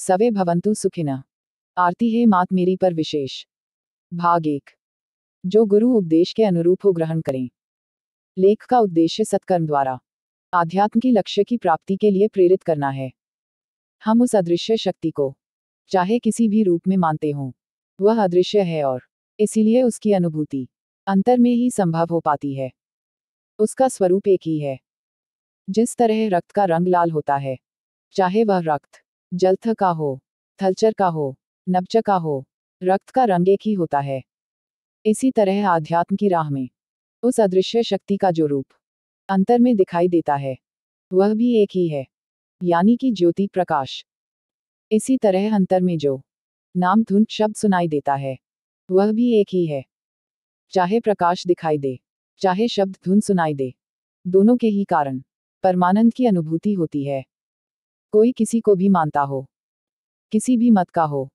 सवे भवंतु सुखिना आरती है मात मेरी पर विशेष भाग एक जो गुरु उपदेश के अनुरूप हो ग्रहण करें लेख का उद्देश्य सत्कर्म द्वारा आध्यात्म की लक्ष्य की प्राप्ति के लिए प्रेरित करना है हम उस अदृश्य शक्ति को चाहे किसी भी रूप में मानते हों वह अदृश्य है और इसीलिए उसकी अनुभूति अंतर में ही संभव हो पाती है उसका स्वरूप एक ही है जिस तरह रक्त का रंग लाल होता है चाहे वह रक्त जलथ का हो थलचर का हो नबच का हो रक्त का रंग एक ही होता है इसी तरह आध्यात्म की राह में उस अदृश्य शक्ति का जो रूप अंतर में दिखाई देता है वह भी एक ही है यानी कि ज्योति प्रकाश इसी तरह अंतर में जो नाम धुन शब्द सुनाई देता है वह भी एक ही है चाहे प्रकाश दिखाई दे चाहे शब्द धुन सुनाई दे दोनों के ही कारण परमानंद की अनुभूति होती है कोई किसी को भी मानता हो किसी भी मत का हो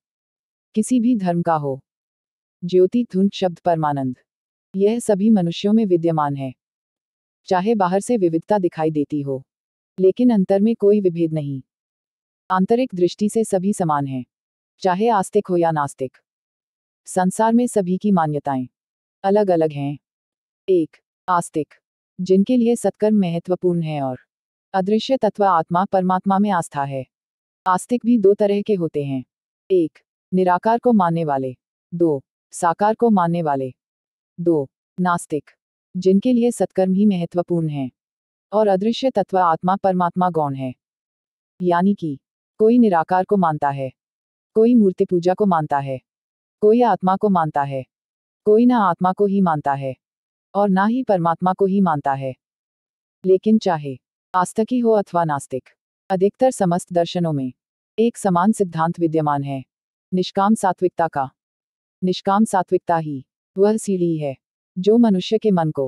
किसी भी धर्म का हो ज्योति धुन शब्द परमानंद यह सभी मनुष्यों में विद्यमान है चाहे बाहर से विविधता दिखाई देती हो लेकिन अंतर में कोई विभेद नहीं आंतरिक दृष्टि से सभी समान हैं चाहे आस्तिक हो या नास्तिक संसार में सभी की मान्यताएं अलग अलग हैं एक आस्तिक जिनके लिए सत्कर्म महत्वपूर्ण है और अदृश्य तत्व आत्मा परमात्मा में आस्था है आस्तिक भी दो तरह के होते हैं एक निराकार को मानने वाले दो साकार को मानने वाले दो नास्तिक जिनके लिए सत्कर्म ही महत्वपूर्ण है और अदृश्य तत्व आत्मा परमात्मा गौण है यानी कि कोई निराकार को मानता है कोई मूर्ति पूजा को मानता है कोई आत्मा को मानता है कोई ना आत्मा को ही मानता है और ना ही परमात्मा को ही मानता है लेकिन चाहे आस्तकी हो अथवा नास्तिक अधिकतर समस्त दर्शनों में एक समान सिद्धांत विद्यमान है निष्काम सात्विकता का निष्काम सात्विकता ही वह सीढ़ी है जो मनुष्य के मन को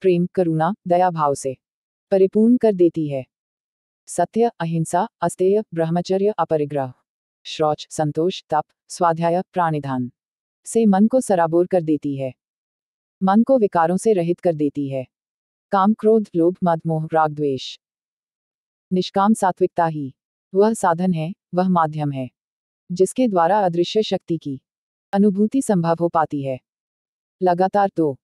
प्रेम करुणा दया भाव से परिपूर्ण कर देती है सत्य अहिंसा अस्तेय ब्रह्मचर्य अपरिग्रह श्रौच संतोष तप स्वाध्याय प्राणिधान से मन को सराबोर कर देती है मन को विकारों से रहित कर देती है काम क्रोध लोभ मद मोह राग द्वेष निष्काम सात्विकता ही वह साधन है वह माध्यम है जिसके द्वारा अदृश्य शक्ति की अनुभूति संभव हो पाती है लगातार तो